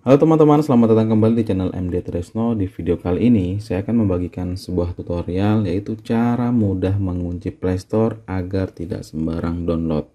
Halo teman-teman, selamat datang kembali di channel MD Tresno. Di video kali ini, saya akan membagikan sebuah tutorial yaitu cara mudah mengunci Play Store agar tidak sembarang download.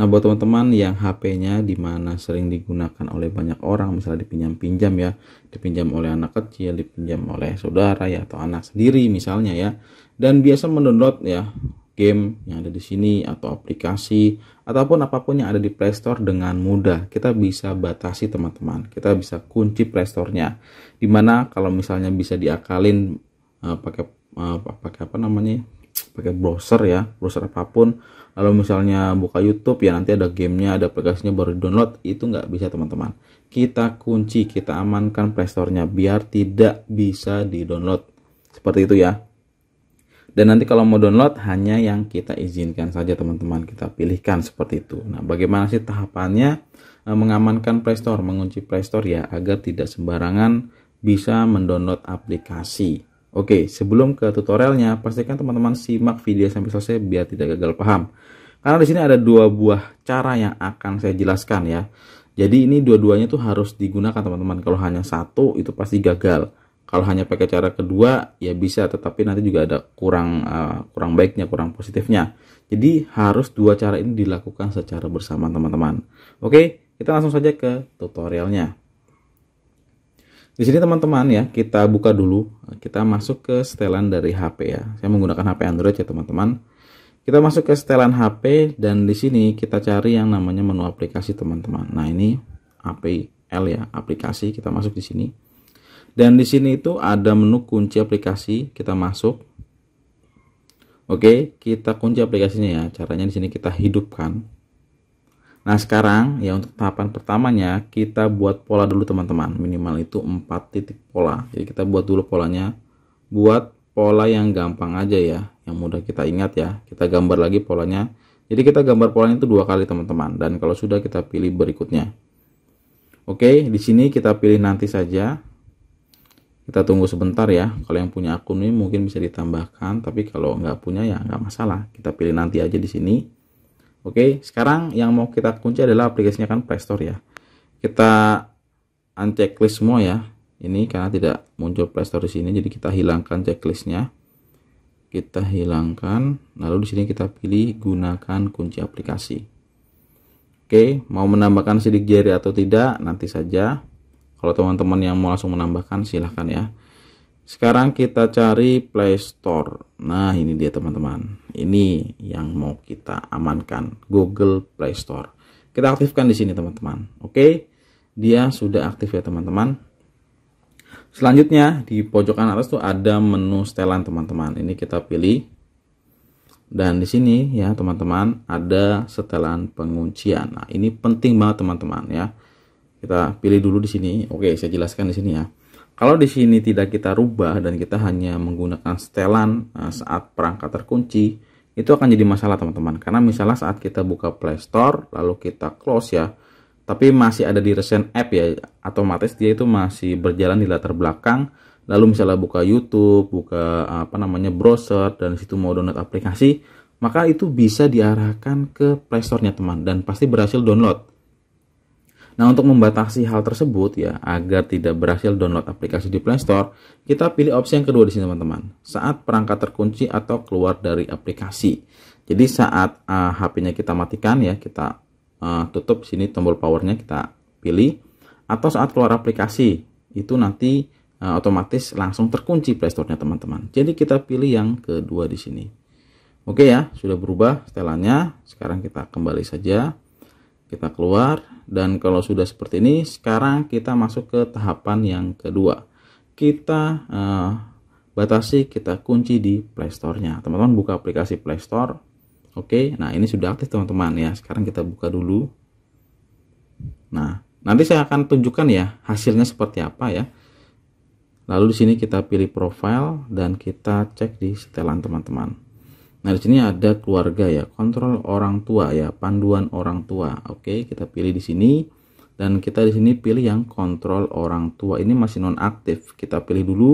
Nah, buat teman-teman yang HP-nya dimana sering digunakan oleh banyak orang, misalnya dipinjam-pinjam ya, dipinjam oleh anak kecil, dipinjam oleh saudara ya, atau anak sendiri misalnya ya, dan biasa mendownload ya, game yang ada di sini atau aplikasi ataupun apapun yang ada di Play Store dengan mudah. Kita bisa batasi teman-teman. Kita bisa kunci Play Store-nya. Dimana kalau misalnya bisa diakalin uh, pakai uh, pakai apa namanya? pakai browser ya, browser apapun. Lalu misalnya buka YouTube ya nanti ada gamenya, ada aplikasinya baru download, itu nggak bisa teman-teman. Kita kunci, kita amankan Play Store-nya biar tidak bisa di download. Seperti itu ya. Dan nanti kalau mau download hanya yang kita izinkan saja teman-teman kita pilihkan seperti itu. Nah, bagaimana sih tahapannya eh, mengamankan Play Store, mengunci Play Store ya agar tidak sembarangan bisa mendownload aplikasi. Oke, sebelum ke tutorialnya, pastikan teman-teman simak video sampai selesai biar tidak gagal paham. Karena di sini ada dua buah cara yang akan saya jelaskan ya. Jadi ini dua-duanya tuh harus digunakan teman-teman. Kalau hanya satu itu pasti gagal kalau hanya pakai cara kedua ya bisa tetapi nanti juga ada kurang uh, kurang baiknya kurang positifnya jadi harus dua cara ini dilakukan secara bersama teman-teman oke kita langsung saja ke tutorialnya di sini teman-teman ya kita buka dulu kita masuk ke setelan dari HP ya saya menggunakan HP Android ya teman-teman kita masuk ke setelan HP dan di sini kita cari yang namanya menu aplikasi teman-teman nah ini APL ya aplikasi kita masuk di sini dan di sini itu ada menu kunci aplikasi, kita masuk. Oke, kita kunci aplikasinya ya. Caranya di sini kita hidupkan. Nah, sekarang ya untuk tahapan pertamanya kita buat pola dulu teman-teman. Minimal itu 4 titik pola. Jadi kita buat dulu polanya. Buat pola yang gampang aja ya, yang mudah kita ingat ya. Kita gambar lagi polanya. Jadi kita gambar polanya itu dua kali teman-teman. Dan kalau sudah kita pilih berikutnya. Oke, di sini kita pilih nanti saja kita tunggu sebentar ya kalau yang punya akun ini mungkin bisa ditambahkan tapi kalau nggak punya ya nggak masalah kita pilih nanti aja di sini oke sekarang yang mau kita kunci adalah aplikasinya kan playstore ya kita uncheck list semua ya ini karena tidak muncul playstore di sini jadi kita hilangkan checklistnya kita hilangkan lalu di sini kita pilih gunakan kunci aplikasi Oke, mau menambahkan sidik jari atau tidak nanti saja. Kalau teman-teman yang mau langsung menambahkan silahkan ya. Sekarang kita cari Play Store. Nah, ini dia teman-teman. Ini yang mau kita amankan, Google Play Store. Kita aktifkan di sini teman-teman. Oke. Dia sudah aktif ya teman-teman. Selanjutnya di pojokan atas tuh ada menu setelan teman-teman. Ini kita pilih. Dan di sini ya teman-teman ada setelan penguncian. Nah, ini penting banget teman-teman ya kita pilih dulu di sini oke saya jelaskan di sini ya kalau di sini tidak kita rubah dan kita hanya menggunakan setelan eh, saat perangkat terkunci itu akan jadi masalah teman-teman karena misalnya saat kita buka Play Store lalu kita close ya tapi masih ada di recent app ya otomatis dia itu masih berjalan di latar belakang lalu misalnya buka YouTube buka eh, apa namanya browser dan situ mau download aplikasi maka itu bisa diarahkan ke Play Store-nya teman dan pasti berhasil download Nah, untuk membatasi hal tersebut ya, agar tidak berhasil download aplikasi di Play Store, kita pilih opsi yang kedua di sini teman-teman. Saat perangkat terkunci atau keluar dari aplikasi. Jadi saat uh, ah, HP-nya kita matikan ya, kita uh, tutup sini tombol powernya kita pilih atau saat keluar aplikasi itu nanti uh, otomatis langsung terkunci Play Store-nya teman-teman. Jadi kita pilih yang kedua di sini. Oke ya, sudah berubah setelannya. Sekarang kita kembali saja. Kita keluar dan kalau sudah seperti ini, sekarang kita masuk ke tahapan yang kedua. Kita uh, batasi, kita kunci di Play store nya Teman-teman buka aplikasi Play Store. Oke, nah ini sudah aktif teman-teman ya. Sekarang kita buka dulu. Nah, nanti saya akan tunjukkan ya hasilnya seperti apa ya. Lalu di sini kita pilih profile dan kita cek di setelan teman-teman. Nah, di sini ada keluarga ya, kontrol orang tua ya, panduan orang tua. Oke, kita pilih di sini dan kita di sini pilih yang kontrol orang tua. Ini masih non aktif. Kita pilih dulu.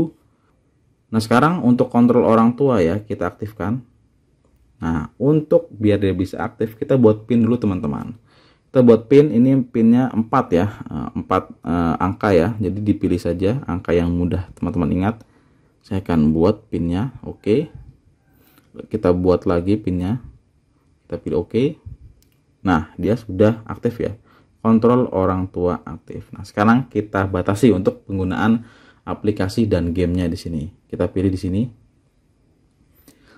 Nah, sekarang untuk kontrol orang tua ya, kita aktifkan. Nah, untuk biar dia bisa aktif, kita buat pin dulu teman-teman. Kita buat pin, ini pinnya 4 ya, 4 eh, eh, angka ya. Jadi dipilih saja angka yang mudah, teman-teman ingat. Saya akan buat pinnya, oke. Okay kita buat lagi pinnya kita pilih oke okay. nah dia sudah aktif ya kontrol orang tua aktif nah sekarang kita batasi untuk penggunaan aplikasi dan gamenya di sini kita pilih di sini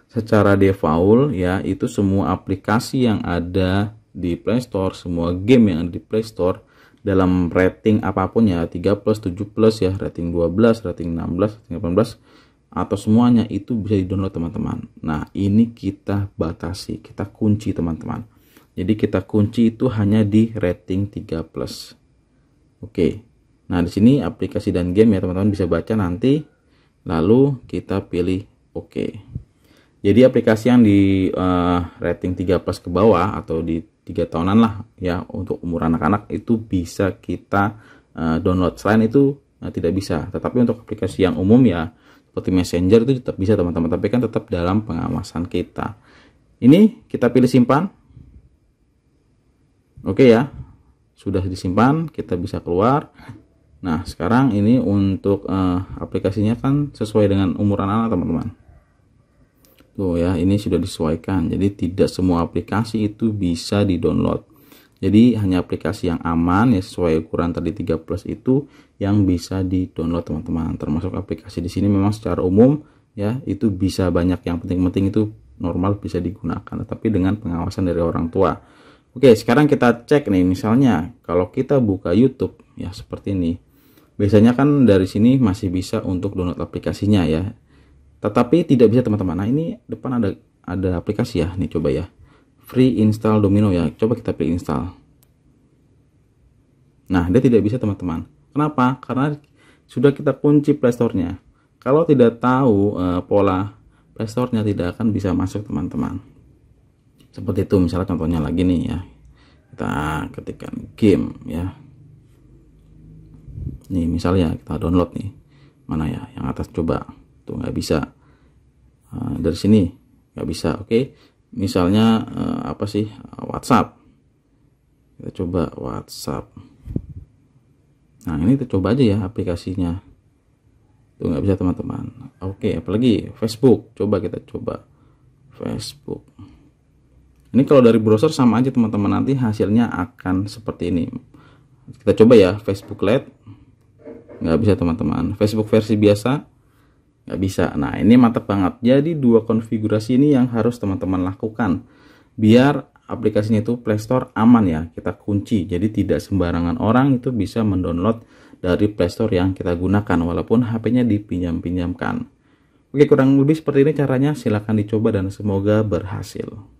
secara default ya itu semua aplikasi yang ada di Play Store semua game yang ada di Play Store dalam rating apapun ya 3 plus 7 plus ya rating 12 rating 16 rating 18 atau semuanya itu bisa di-download teman-teman. Nah, ini kita batasi, kita kunci teman-teman. Jadi kita kunci itu hanya di rating 3 plus. Oke. Nah, di sini aplikasi dan game ya teman-teman bisa baca nanti lalu kita pilih oke. Jadi aplikasi yang di uh, rating 3 plus ke bawah atau di 3 tahunan lah ya untuk umur anak-anak itu bisa kita uh, download. Selain itu uh, tidak bisa. Tetapi untuk aplikasi yang umum ya seperti Messenger itu tetap bisa teman-teman tapi kan tetap dalam pengawasan kita ini kita pilih simpan oke ya sudah disimpan kita bisa keluar nah sekarang ini untuk uh, aplikasinya kan sesuai dengan umur anak-anak teman-teman tuh ya ini sudah disesuaikan jadi tidak semua aplikasi itu bisa di download jadi hanya aplikasi yang aman ya sesuai ukuran tadi 3 plus itu yang bisa di-download teman-teman. Termasuk aplikasi di sini memang secara umum ya itu bisa banyak yang penting-penting itu normal bisa digunakan tetapi dengan pengawasan dari orang tua. Oke, sekarang kita cek nih misalnya kalau kita buka YouTube ya seperti ini. Biasanya kan dari sini masih bisa untuk download aplikasinya ya. Tetapi tidak bisa teman-teman. Nah, ini depan ada ada aplikasi ya. Nih coba ya free install domino ya coba kita pilih install nah dia tidak bisa teman-teman kenapa karena sudah kita kunci playstore-nya kalau tidak tahu e, pola playstore-nya tidak akan bisa masuk teman-teman seperti itu misalnya contohnya lagi nih ya kita ketikkan game ya nih misalnya kita download nih mana ya yang atas coba tuh nggak bisa e, dari sini nggak bisa oke misalnya uh, apa sih WhatsApp kita coba WhatsApp nah ini kita coba aja ya aplikasinya tuh nggak bisa teman-teman oke apalagi Facebook coba kita coba Facebook ini kalau dari browser sama aja teman-teman nanti hasilnya akan seperti ini kita coba ya Facebook Lite. nggak bisa teman-teman Facebook versi biasa nggak bisa nah ini mantap banget jadi dua konfigurasi ini yang harus teman-teman lakukan biar aplikasinya itu Play Store aman ya kita kunci jadi tidak sembarangan orang itu bisa mendownload dari Play Store yang kita gunakan walaupun HP-nya dipinjam-pinjamkan oke kurang lebih seperti ini caranya silahkan dicoba dan semoga berhasil